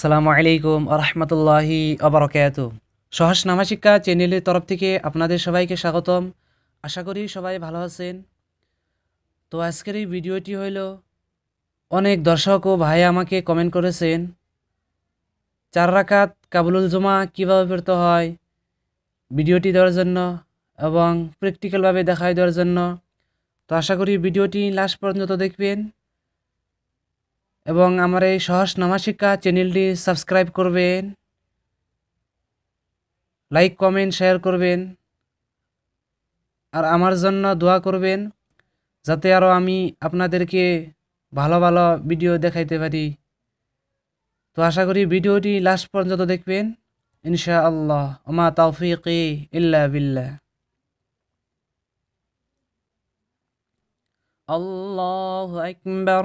সালামু আলাইকুম আরহামতুল্লাহি আবরকাত সহজ নামা শিক্ষা চ্যানেলের তরফ থেকে আপনাদের সবাইকে স্বাগতম আশা করি সবাই ভালো আছেন তো আজকের এই ভিডিওটি হইল অনেক দর্শক ও ভাই আমাকে কমেন্ট করেছেন চার রাকাত কাবুলুল জমা কীভাবে পড়তে হয় ভিডিওটি দেওয়ার জন্য এবং প্র্যাকটিক্যালভাবে দেখায় দেওয়ার জন্য তো আশা করি ভিডিওটি লাস্ট পর্যন্ত দেখবেন এবং আমার এই সহজ নামাশিকা চ্যানেলটি সাবস্ক্রাইব করবেন লাইক কমেন্ট শেয়ার করবেন আর আমার জন্য দোয়া করবেন যাতে আরও আমি আপনাদেরকে ভালো ভালো ভিডিও দেখাইতে পারি তো আশা করি ভিডিওটি লাস্ট পর্যন্ত দেখবেন ইনশা আল্লাহ ওমা তৌফিক ইল্লা বিল্লা আল্লাহ আকবর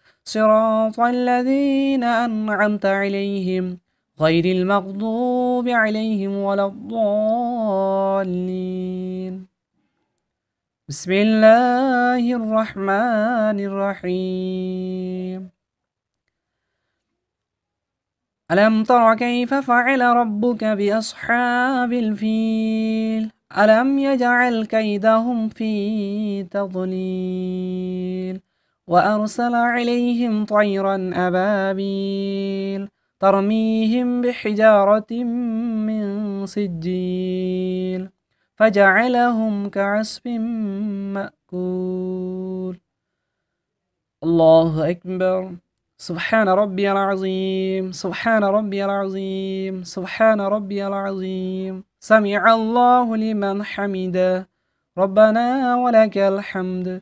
صراط الذين أنعمت عليهم غير المغضوب عليهم ولا الضالين بسم الله الرحمن الرحيم ألم تر كيف فعل ربك بأصحاب الفيل ألم يجعل كيدهم في تضليل وأرسل عليهم طيرا أبابيل ترميهم بحجارة من سجيل فجعلهم كعصف مأكول الله أكبر سبحان ربي العظيم سبحان ربي العظيم سبحان ربي العظيم سمع الله لمن حمده ربنا ولك الحمد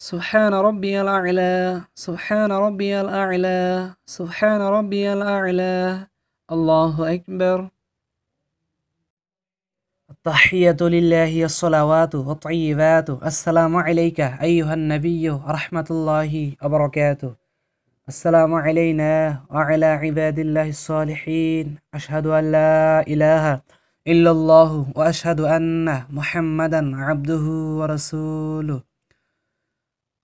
سبحان ربي الأعلى سبحان ربي الأعلى سبحان ربي الأعلى الله أكبر التحية لله الصلوات والطيبات السلام عليك أيها النبي ورحمة الله وبركاته السلام علينا وعلى عباد الله الصالحين أشهد أن لا إله إلا الله وأشهد أن محمدا عبده ورسوله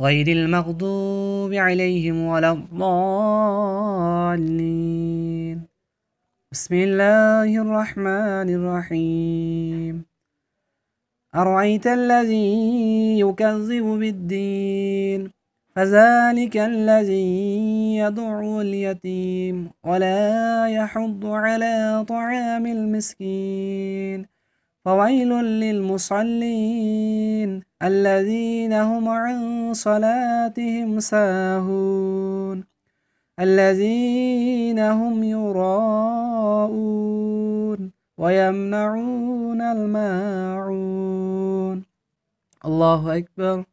غير المغضوب عليهم ولا الضالين بسم الله الرحمن الرحيم أرأيت الذي يكذب بالدين فذلك الذي يدعو اليتيم ولا يحض على طعام المسكين فويل للمصلين الذين هم عن صلاتهم ساهون الذين هم يراءون ويمنعون الماعون الله أكبر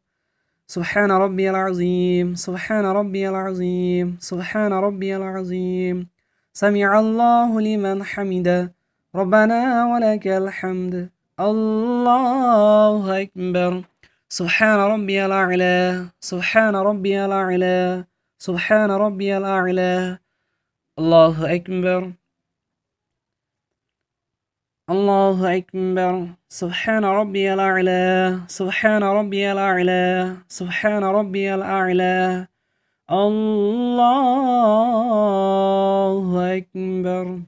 سبحان ربي العظيم سبحان ربي العظيم سبحان ربي العظيم سمع الله لمن حمده ربنا ولك الحمد الله أكبر سبحان ربي الأعلى سبحان ربي الأعلى سبحان ربي الأعلى الله أكبر الله أكبر سبحان ربي الأعلى سبحان ربي الأعلى سبحان ربي الأعلى الله أكبر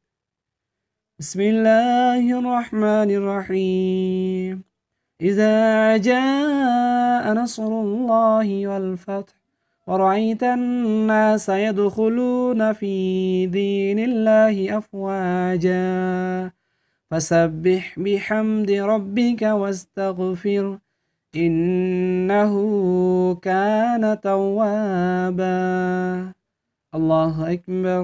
بسم الله الرحمن الرحيم إذا جاء نصر الله والفتح ورأيت الناس يدخلون في دين الله أفواجا فسبح بحمد ربك واستغفر إنه كان توابا الله أكبر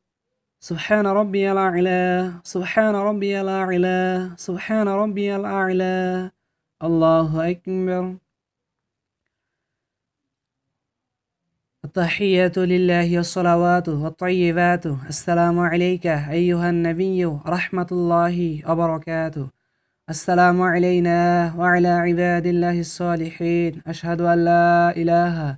سبحان ربي الأعلى سبحان ربي الأعلى سبحان ربي الأعلى الله أكبر التحية لله والصلوات والطيبات السلام عليك أيها النبي رحمة الله وبركاته السلام علينا وعلى عباد الله الصالحين أشهد أن لا إله